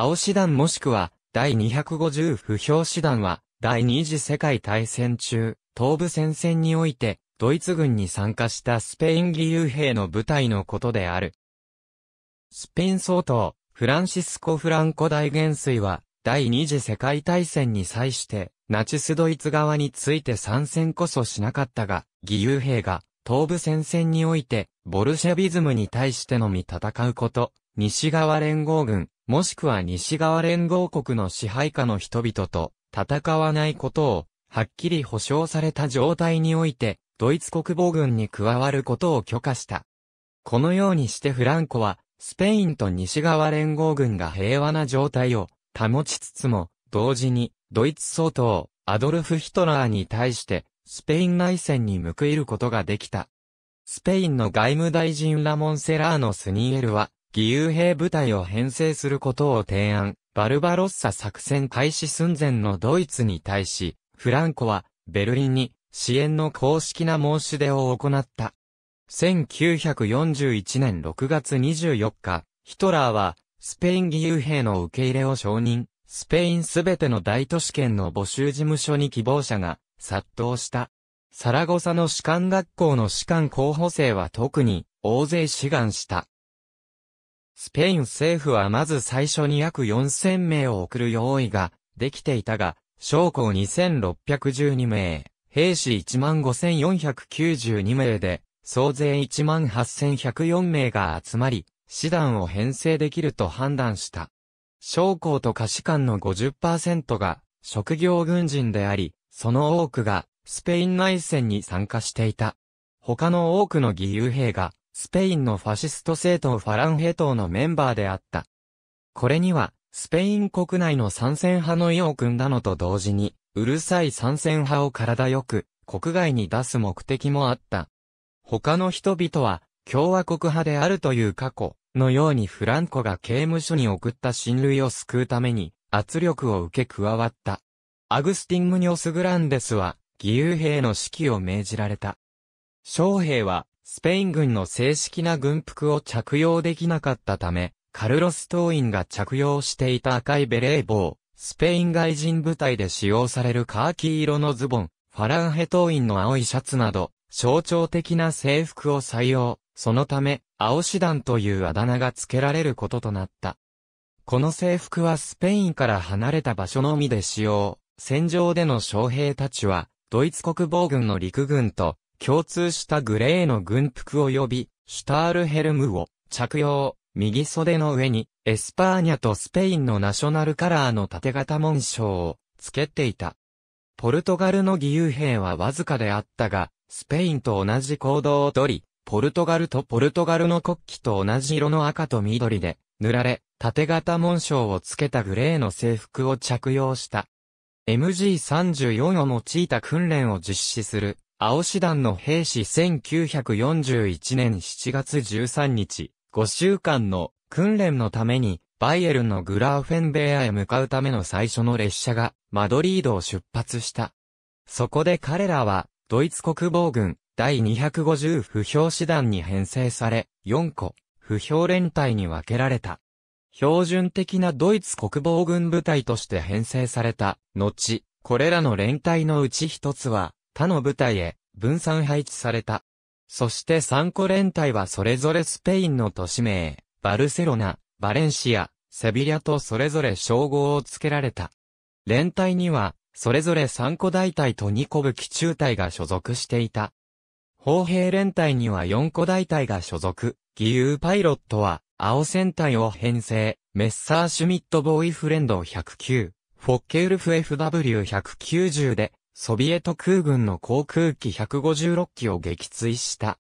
青師団もしくは、第250不評師団は、第二次世界大戦中、東部戦線において、ドイツ軍に参加したスペイン義勇兵の部隊のことである。スペイン総統、フランシスコ・フランコ大元帥は、第二次世界大戦に際して、ナチスドイツ側について参戦こそしなかったが、義勇兵が、東部戦線において、ボルシェビズムに対してのみ戦うこと、西側連合軍、もしくは西側連合国の支配下の人々と戦わないことを、はっきり保証された状態において、ドイツ国防軍に加わることを許可した。このようにしてフランコは、スペインと西側連合軍が平和な状態を保ちつつも、同時に、ドイツ総統、アドルフ・ヒトラーに対して、スペイン内戦に報いることができた。スペインの外務大臣ラモン・セラーノ・スニエルは、義勇兵部隊を編成することを提案、バルバロッサ作戦開始寸前のドイツに対し、フランコはベルリンに支援の公式な申し出を行った。1941年6月24日、ヒトラーはスペイン義勇兵の受け入れを承認、スペインすべての大都市圏の募集事務所に希望者が殺到した。サラゴサの士官学校の士官候補生は特に大勢志願した。スペイン政府はまず最初に約4000名を送る用意ができていたが、将校2612名、兵士15492名で、総勢18104名が集まり、師団を編成できると判断した。将校と歌士官の50%が職業軍人であり、その多くがスペイン内戦に参加していた。他の多くの義勇兵がスペインのファシスト政党ファランヘ党のメンバーであった。これには、スペイン国内の参戦派の意を組んだのと同時に、うるさい参戦派を体よく、国外に出す目的もあった。他の人々は、共和国派であるという過去のようにフランコが刑務所に送った親類を救うために、圧力を受け加わった。アグスティン・ムニョス・グランデスは、義勇兵の指揮を命じられた。将兵は、スペイン軍の正式な軍服を着用できなかったため、カルロス党員が着用していた赤いベレー帽、スペイン外人部隊で使用されるカーキ色のズボン、ファランヘ党員の青いシャツなど、象徴的な制服を採用、そのため、青師団というあだ名が付けられることとなった。この制服はスペインから離れた場所のみで使用、戦場での将兵たちは、ドイツ国防軍の陸軍と、共通したグレーの軍服及び、シュタールヘルムを着用、右袖の上に、エスパーニャとスペインのナショナルカラーの縦型紋章を付けていた。ポルトガルの義勇兵はわずかであったが、スペインと同じ行動をとり、ポルトガルとポルトガルの国旗と同じ色の赤と緑で、塗られ、縦型紋章を付けたグレーの制服を着用した。MG34 を用いた訓練を実施する青師団の兵士1941年7月13日、5週間の訓練のために、バイエルンのグラーフェンベアへ向かうための最初の列車が、マドリードを出発した。そこで彼らは、ドイツ国防軍、第250不評師団に編成され、4個、不評連隊に分けられた。標準的なドイツ国防軍部隊として編成された、後、これらの連隊のうち一つは、他の部隊へ分散配置された。そして3個連隊はそれぞれスペインの都市名、バルセロナ、バレンシア、セビリアとそれぞれ称号を付けられた。連隊には、それぞれ3個大隊と2個武器中隊が所属していた。砲兵連隊には4個大隊が所属、義勇パイロットは、青戦隊を編成、メッサーシュミットボーイフレンド109、フォッケウルフ FW190 で、ソビエト空軍の航空機156機を撃墜した。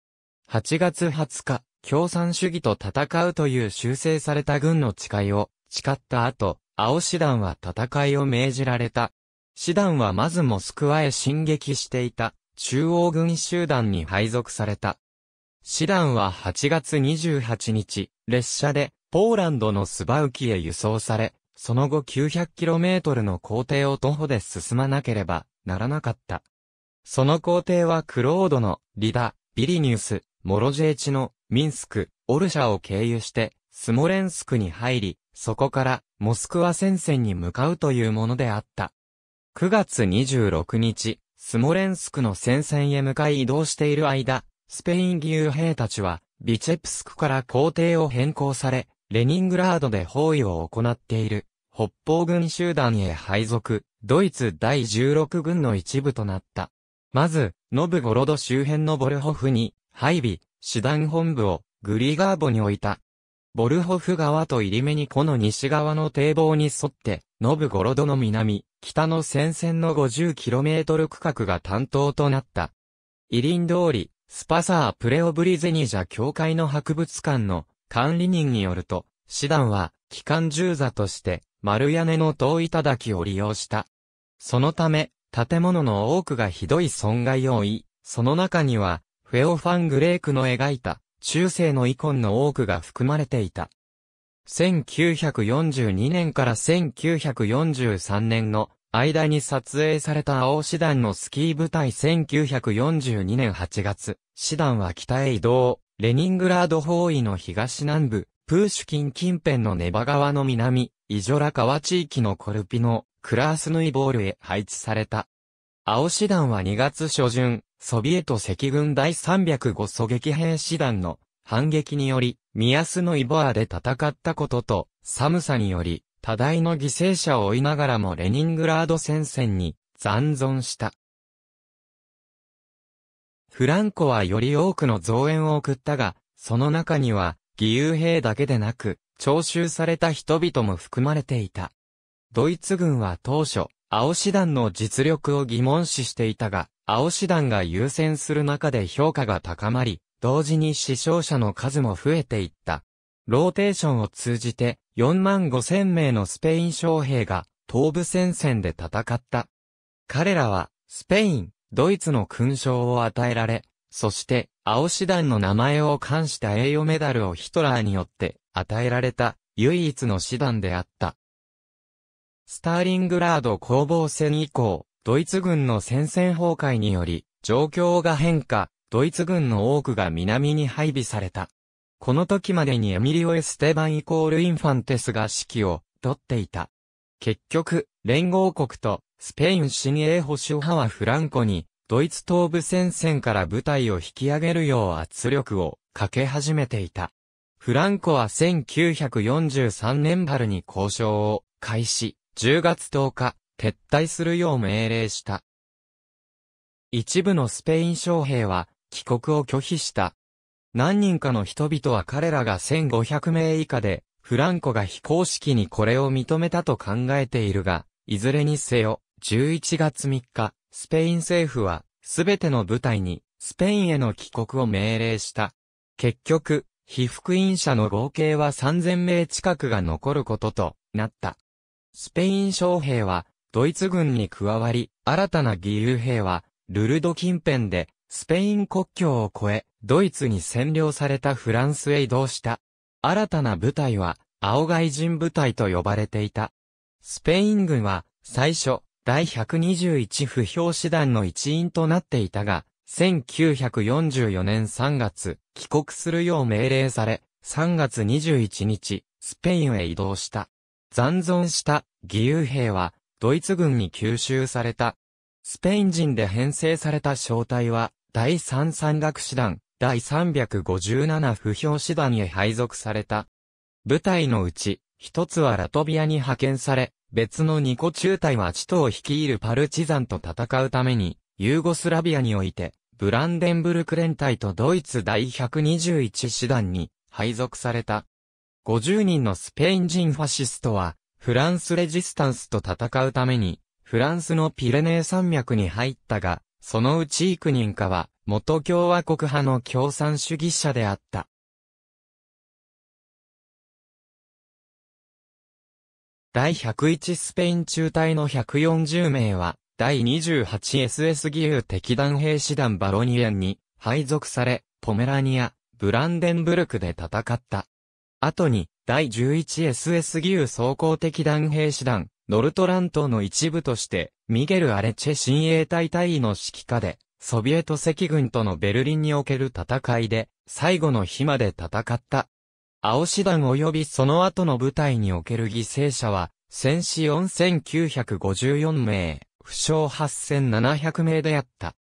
8月20日、共産主義と戦うという修正された軍の誓いを誓った後、青師団は戦いを命じられた。師団はまずモスクワへ進撃していた中央軍集団に配属された。師団は8月28日、列車でポーランドのスバウキへ輸送され、その後 900km の工程を徒歩で進まなければならなかった。その皇帝はクロードの、リダ、ビリニュース、モロジェーチの、ミンスク、オルシャを経由して、スモレンスクに入り、そこから、モスクワ戦線に向かうというものであった。9月26日、スモレンスクの戦線へ向かい移動している間、スペイン義勇兵たちは、ビチェプスクから皇帝を変更され、レニングラードで包囲を行っている、北方軍集団へ配属、ドイツ第16軍の一部となった。まず、ノブゴロド周辺のボルホフに、配備、師団本部を、グリガーボに置いた。ボルホフ川と入り目にこの西側の堤防に沿って、ノブゴロドの南、北の戦線の 50km 区画が担当となった。イリン通り、スパサー・プレオブリゼニジャ教会の博物館の管理人によると、師団は、機関銃座として、丸屋根の遠い叩きを利用した。そのため、建物の多くがひどい損害を負い、その中には、フェオファン・グレークの描いた、中世の遺恨の多くが含まれていた。1942年から1943年の間に撮影された青師団のスキー部隊1942年8月、師団は北へ移動、レニングラード包囲の東南部、プーシュキン近辺のネバ川の南、イジョラ川地域のコルピのクラースヌイボールへ配置された。青師団は2月初旬、ソビエト赤軍第305狙撃兵師団の反撃により、ミアスのイボアで戦ったことと、寒さにより、多大の犠牲者を追いながらもレニングラード戦線に残存した。フランコはより多くの増援を送ったが、その中には、義勇兵だけでなく、徴収された人々も含まれていた。ドイツ軍は当初、青師団の実力を疑問視していたが、青師団が優先する中で評価が高まり、同時に死傷者の数も増えていった。ローテーションを通じて4万5千名のスペイン将兵が東部戦線で戦った。彼らはスペイン、ドイツの勲章を与えられ、そして青師団の名前を冠した栄誉メダルをヒトラーによって与えられた唯一の手段であった。スターリングラード攻防戦以降、ドイツ軍の戦線崩壊により、状況が変化、ドイツ軍の多くが南に配備された。この時までにエミリオ・エステバンイコール・インファンテスが指揮を取っていた。結局、連合国とスペイン新英保守派はフランコに、ドイツ東部戦線から部隊を引き上げるよう圧力をかけ始めていた。フランコは1943年春に交渉を開始、10月10日、撤退するよう命令した。一部のスペイン将兵は帰国を拒否した。何人かの人々は彼らが1500名以下で、フランコが非公式にこれを認めたと考えているが、いずれにせよ、11月3日、スペイン政府は、すべての部隊に、スペインへの帰国を命令した。結局、被覆音者の合計は3000名近くが残ることとなった。スペイン将兵はドイツ軍に加わり、新たな義勇兵はルルド近辺でスペイン国境を越え、ドイツに占領されたフランスへ移動した。新たな部隊は青外人部隊と呼ばれていた。スペイン軍は最初、第121不評師団の一員となっていたが、1944年3月、帰国するよう命令され、3月21日、スペインへ移動した。残存した義勇兵は、ドイツ軍に吸収された。スペイン人で編成された小隊は、第3山岳師団、第357不評師団へ配属された。部隊のうち、一つはラトビアに派遣され、別の二個中隊は地頭を率いるパルチザンと戦うために、ユーゴスラビアにおいて、ブランデンブルク連隊とドイツ第121師団に配属された。50人のスペイン人ファシストは、フランスレジスタンスと戦うために、フランスのピレネー山脈に入ったが、そのうち幾人かは、元共和国派の共産主義者であった。第101スペイン中隊の140名は、第 28SS 義勇敵団兵師団バロニエンに配属され、ポメラニア、ブランデンブルクで戦った。後に、第 11SS 義勇装甲敵団兵師団、ノルトラントの一部として、ミゲル・アレチェ親衛隊隊員の指揮下で、ソビエト赤軍とのベルリンにおける戦いで、最後の日まで戦った。青師団及びその後の部隊における犠牲者は、戦死4954名。負傷8700名であった。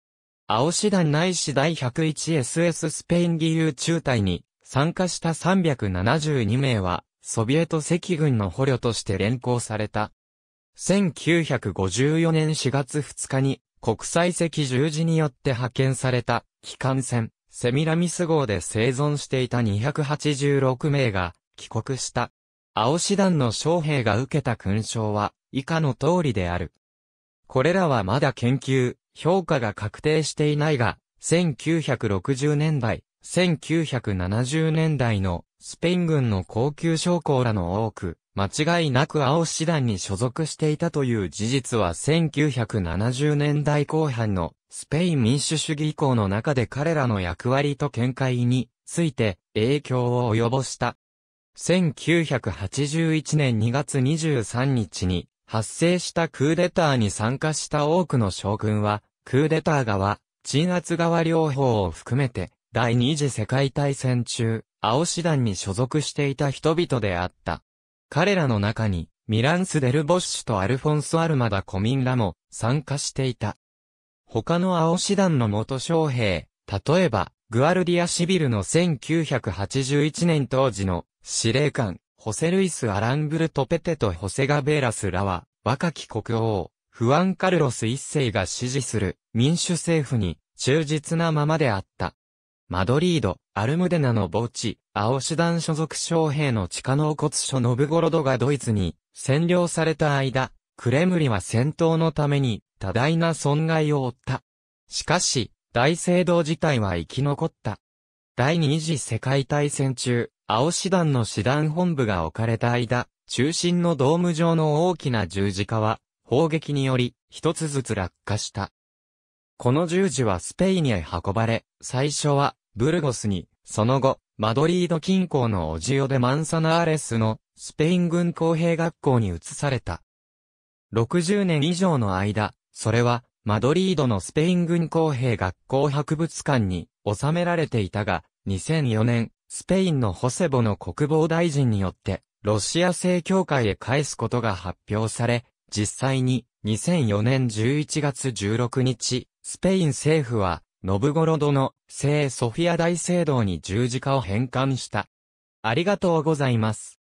青師団内市第 101SS スペイン義勇中隊に参加した372名は、ソビエト赤軍の捕虜として連行された。1954年4月2日に国際赤十字によって派遣された機関船セミラミス号で生存していた286名が帰国した。青師団の将兵が受けた勲章は以下の通りである。これらはまだ研究、評価が確定していないが、1960年代、1970年代のスペイン軍の高級将校らの多く、間違いなく青師団に所属していたという事実は1970年代後半のスペイン民主主義以降の中で彼らの役割と見解について影響を及ぼした。1981年2月23日に発生したクーデターに参加した多くの将軍は、クーデター側、鎮圧側両方を含めて、第二次世界大戦中、青師団に所属していた人々であった。彼らの中に、ミランス・デル・ボッシュとアルフォンス・アルマダ・コミンらも参加していた。他の青師団の元将兵、例えば、グアルディア・シビルの1981年当時の司令官、ホセルイス・アラングル・トペテとホセガベーラスらは、若き国王、フアン・カルロス一世が支持する民主政府に忠実なままであった。マドリード、アルムデナの墓地、青手段。所属将兵の地下納骨所ノブゴロドがドイツに占領された間、クレムリは戦闘のために多大な損害を負った。しかし、大聖堂自体は生き残った。第二次世界大戦中、青師団の師団本部が置かれた間、中心のドーム上の大きな十字架は、砲撃により、一つずつ落下した。この十字はスペインへ運ばれ、最初は、ブルゴスに、その後、マドリード近郊のオジオデ・マンサナーレスの、スペイン軍工兵学校に移された。60年以上の間、それは、マドリードのスペイン軍工兵学校博物館に収められていたが、2004年、スペインのホセボの国防大臣によって、ロシア正教会へ返すことが発表され、実際に、2004年11月16日、スペイン政府は、ノブゴロドの聖ソフィア大聖堂に十字架を返還した。ありがとうございます。